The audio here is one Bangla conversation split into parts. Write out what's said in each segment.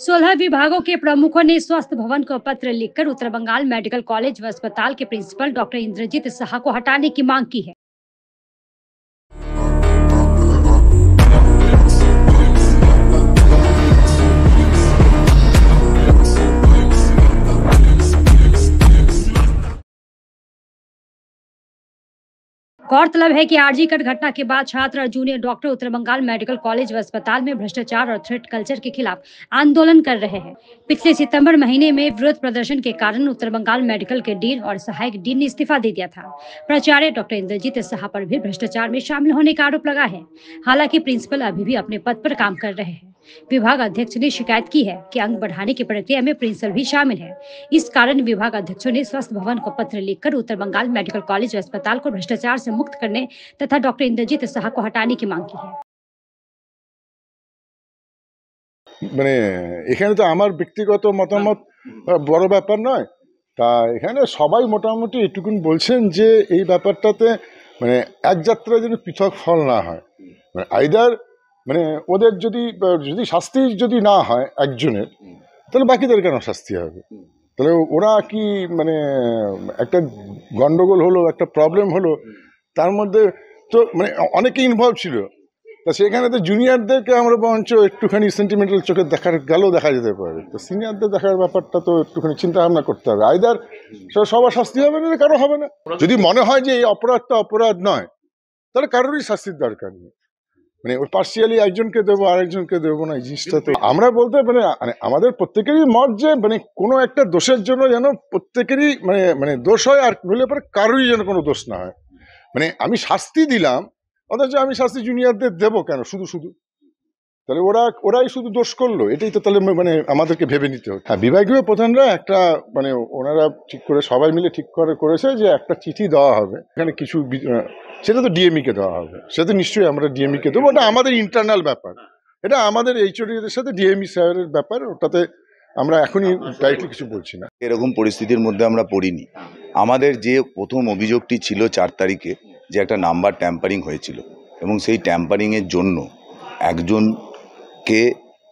सोलह विभागों के प्रमुखों ने स्वास्थ्य भवन को पत्र लिखकर उत्तर बंगाल मेडिकल कॉलेज व अस्पताल के प्रिंसिपल डॉक्टर इंद्रजीत साह को हटाने की मांग की है गौरतलब है कि आरजी कट घटना के बाद छात्र और junior doctor Uttar Bengal medical college व अस्पताल में भ्रष्टाचार और थ्रेट कल्चर के खिलाफ आंदोलन कर रहे हैं पिछले सितंबर महीने में विरोध प्रदर्शन के कारण उत्तर बंगाल मेडिकल के डीन और सहायक डीन ने इस्तीफा दे दिया था प्राचार्य डॉक्टर इंद्रजीत साहा पर भी भ्रष्टाचार में शामिल होने का आरोप लगा है हालांकि प्रिंसिपल अभी भी अपने पद पर काम कर रहे हैं विभाग अध्यक्ष ने शिकायत की है कि अंक बढ़ाने की प्रक्रिया में प्रिंसिपल भी शामिल है इस कारण विभाग अध्यक्षों ने स्वास्थ्य भवन को पत्र लिखकर उत्तर बंगाल मेडिकल कॉलेज व अस्पताल को भ्रष्टाचार से मुक्त करने तथा डॉक्टर इंद्रजीत शाह को हटाने की मांग की है মানে এখানে তো আমার ব্যক্তিগত মতামত বড় ব্যাপার নয় তা এখানে সবাই মোটামুটি এটুকুন বলছেন যে এই ব্যাপারটাতে মানে এক যাত্রা যেন পৃথক ফল না হয় মানে আইদার মানে ওদের যদি যদি শাস্তি যদি না হয় একজনের তাহলে বাকিদের কেন শাস্তি হবে তাহলে ওরা কি মানে একটা গন্ডগোল হলো একটা প্রবলেম হলো তার মধ্যে তো মানে অনেকে ইনভলভ ছিল তা সেখানে তো জুনিয়রদেরকে আমরা বরঞ্চ একটুখানি সেন্টিমেন্টাল চোখে দেখার গেলেও দেখা যেতে পারে তো সিনিয়রদের দেখার ব্যাপারটা তো একটুখানি চিন্তা ভাবনা করতে হবে আইদার সবার শাস্তি হবে না কারো হবে না যদি মনে হয় যে এই অপরাধটা অপরাধ নয় তাহলে কারোরই শাস্তির দরকার নেই মানে ওই পার্সিয়ালি একজনকে দেবো আরেকজনকে দেবো না এই জিনিসটা তো আমরা বলতে মানে মানে আমাদের প্রত্যেকেরই মত যে মানে কোনো একটা দোষের জন্য যেন প্রত্যেকেরই মানে মানে দোষ হয় আর নইলে পরে কারোরই যেন কোনো দোষ না হয় মানে আমি শাস্তি দিলাম অথচ আমি শাস্তি জুনিয়রদের দেবো কেন শুধু শুধু তাহলে ওরা ওরাই শুধু দোষ করলো এটাই তো তাহলে মানে আমাদেরকে ভেবে নিতে হবে হ্যাঁ বিভাগীয় প্রধানরা একটা মানে ওনারা ঠিক করে সবাই মিলে ঠিক করে করেছে যে একটা চিঠি দেওয়া হবে এখানে কিছু সেটা তো ডিএমইকে দেওয়া হবে সেটা নিশ্চয়ই আমরা ডিএমইকে দেবো ওটা আমাদের ইন্টারনাল ব্যাপার এটা আমাদের এইচওডিদের সাথে ডিএমই স্যারের ব্যাপার ওটাতে আমরা এখনই ডাইরেক্টলি কিছু বলছি না এরকম পরিস্থিতির মধ্যে আমরা পড়িনি আমাদের যে প্রথম অভিযোগটি ছিল চার তারিখে যে একটা নাম্বার ট্যাম্পারিং হয়েছিল এবং সেই ট্যাম্পারিংয়ের জন্য একজন কে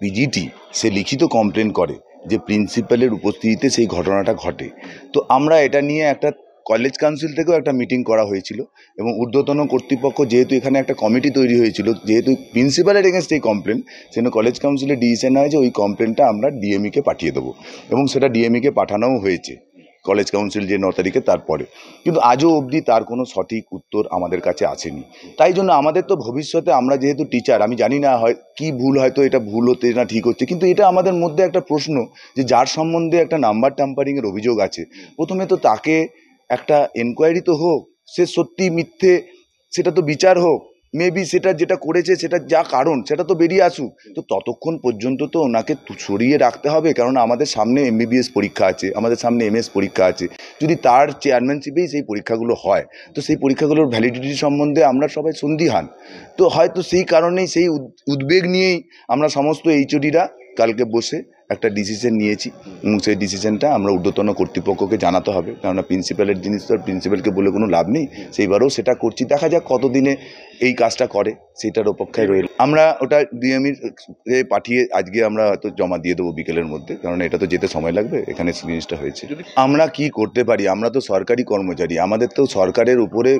পিজিটি সে লিখিত কমপ্লেন করে যে প্রিন্সিপালের উপস্থিতিতে সেই ঘটনাটা ঘটে তো আমরা এটা নিয়ে একটা কলেজ কাউন্সিল থেকেও একটা মিটিং করা হয়েছিল এবং ঊর্ধ্বতন কর্তৃপক্ষ যেহেতু এখানে একটা কমিটি তৈরি হয়েছিল যেহেতু প্রিন্সিপালের এগেনস্ট এই কমপ্লেন সেজন্য কলেজ কাউন্সিলের ডিসিশন হয় যে ওই কমপ্লেনটা আমরা ডিএমইকে e পাঠিয়ে দেবো এবং সেটা ডিএমইকে e পাঠানোও হয়েছে কলেজ কাউন্সিল যে ন তারিখে তারপরে কিন্তু আজও অবধি তার কোনো সঠিক উত্তর আমাদের কাছে আসেনি তাই জন্য আমাদের তো ভবিষ্যতে আমরা যেহেতু টিচার আমি জানি না হয় কী ভুল হয়তো এটা ভুল হতে না ঠিক হচ্ছে কিন্তু এটা আমাদের মধ্যে একটা প্রশ্ন যে যার সম্বন্ধে একটা নাম্বার টাম্পারিংয়ের অভিযোগ আছে প্রথমে তো তাকে একটা এনকোয়ারি তো হোক সে সত্যি মিথ্যে সেটা তো বিচার হোক মেবি সেটা যেটা করেছে সেটা যা কারণ সেটা তো বেরিয়ে আসুক তো ততক্ষণ পর্যন্ত তো ওনাকে সরিয়ে রাখতে হবে কারণ আমাদের সামনে এমবিবিএস পরীক্ষা আছে আমাদের সামনে এমএস পরীক্ষা আছে যদি তার চেয়ারম্যানশিপেই সেই পরীক্ষাগুলো হয় তো সেই পরীক্ষাগুলোর ভ্যালিডিটি সম্বন্ধে আমরা সবাই সন্দিহান তো হয়তো সেই কারণেই সেই উদ্বেগ নিয়েই আমরা সমস্ত এইচওডিরা কালকে বসে একটা ডিসিশন নিয়েছি এবং সেই ডিসিশনটা আমরা ঊর্ধ্বতন কর্তৃপক্ষকে জানাতে হবে কেননা প্রিন্সিপালের জিনিস তো আর প্রিন্সিপালকে বলে কোনো লাভ নেই সেইবারও সেটা করছি দেখা যাক কতদিনে এই কাজটা করে সেটার অপেক্ষায় রইল আমরা ওটা ডিএমির পাঠিয়ে আজকে আমরা হয়তো জমা দিয়ে দেবো বিকেলের মধ্যে কারণ এটা তো যেতে সময় লাগবে এখানে জিনিসটা হয়েছে আমরা কি করতে পারি আমরা তো সরকারি কর্মচারী আমাদের তো সরকারের উপরে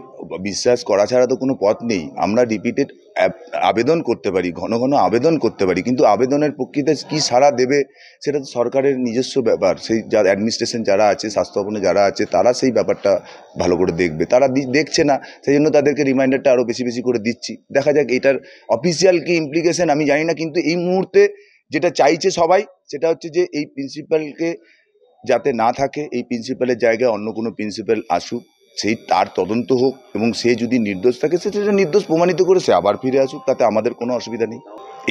বিশ্বাস করা ছাড়া তো কোনো পথ নেই আমরা রিপিটেড আবেদন করতে পারি ঘন ঘন আবেদন করতে পারি কিন্তু আবেদনের প্রকৃতিতে কি সারা দেবে সেটা তো সরকারের নিজস্ব ব্যাপার সেই যা অ্যাডমিনিস্ট্রেশন যারা আছে স্বাস্থ্য ভবনে যারা আছে তারা সেই ব্যাপারটা ভালো করে দেখবে তারা দেখছে না সেই জন্য তাদেরকে রিমাইন্ডারটা আরও বেশি বেশি করে দিচ্ছি দেখা যাক এটার অফিসিয়াল কি ইমপ্লিকেশন আমি জানি না কিন্তু এই মুহূর্তে যেটা চাইছে সবাই সেটা হচ্ছে যে এই প্রিন্সিপালকে যাতে না থাকে এই প্রিন্সিপালের জায়গায় অন্য কোনো প্রিন্সিপাল আসুক সেই তার তদন্ত হোক এবং সে যদি নির্দোষ থাকে সে সেটা নির্দোষ প্রমাণিত করে সে আবার ফিরে আসুক তাতে আমাদের কোনো অসুবিধা নেই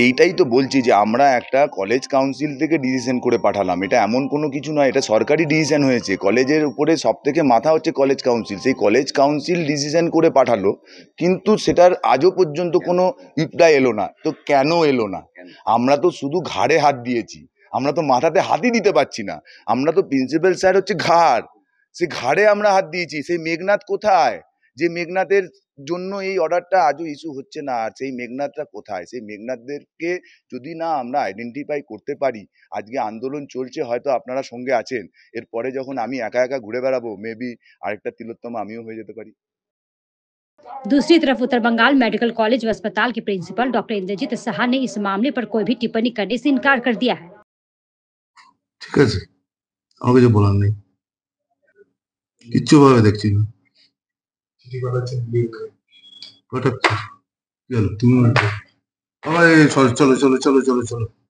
এইটাই তো বলছি যে আমরা একটা কলেজ কাউন্সিল থেকে ডিসিশন করে পাঠালাম এটা এমন কোনো কিছু নয় এটা সরকারি ডিসিশন হয়েছে কলেজের উপরে সব থেকে মাথা হচ্ছে কলেজ কাউন্সিল সেই কলেজ কাউন্সিল ডিসিশন করে পাঠালো কিন্তু সেটার আজও পর্যন্ত কোনো রিপ্লাই এলো না তো কেন এলো না আমরা তো শুধু ঘাড়ে হাত দিয়েছি আমরা তো মাথাতে হাতই দিতে পারছি না আমরা তো প্রিন্সিপাল স্যার হচ্ছে ঘাড় সে ঘাড়ে আমরা হাত দিয়েছি সেই মেঘনাথ কোথায় যে মেঘনাথের জন্য এই অর্ডারটা আজও ইস্যু হচ্ছে না আর সেই মেঘনাথটা কোথায় সেই মেঘনাথদেরকে যদি না আমরা আইডেন্টিফাই করতে পারি আজকে আন্দোলন চলছে হয়তো আপনারা সঙ্গে আছেন এরপরে যখন আমি একা একা ঘুরে বেড়াবো মেবি আরেকটা তিলোত্তম আমিও হয়ে যেতে পারি दूसरी तरफ उत्तर बंगाल मेडिकल कॉलेज व अस्पताल के प्रिंसिपल डॉक्टर इंद्रजीत सहा ने इस मामले पर कोई भी टिप्पणी करने से इनकार कर दिया है ठीक है आगे जो बोला नहीं কিচ্ছু ভাবে দেখছি না পাঠাচ্ছি চলো তুমি আমার চলো চলো চলো চলো চলো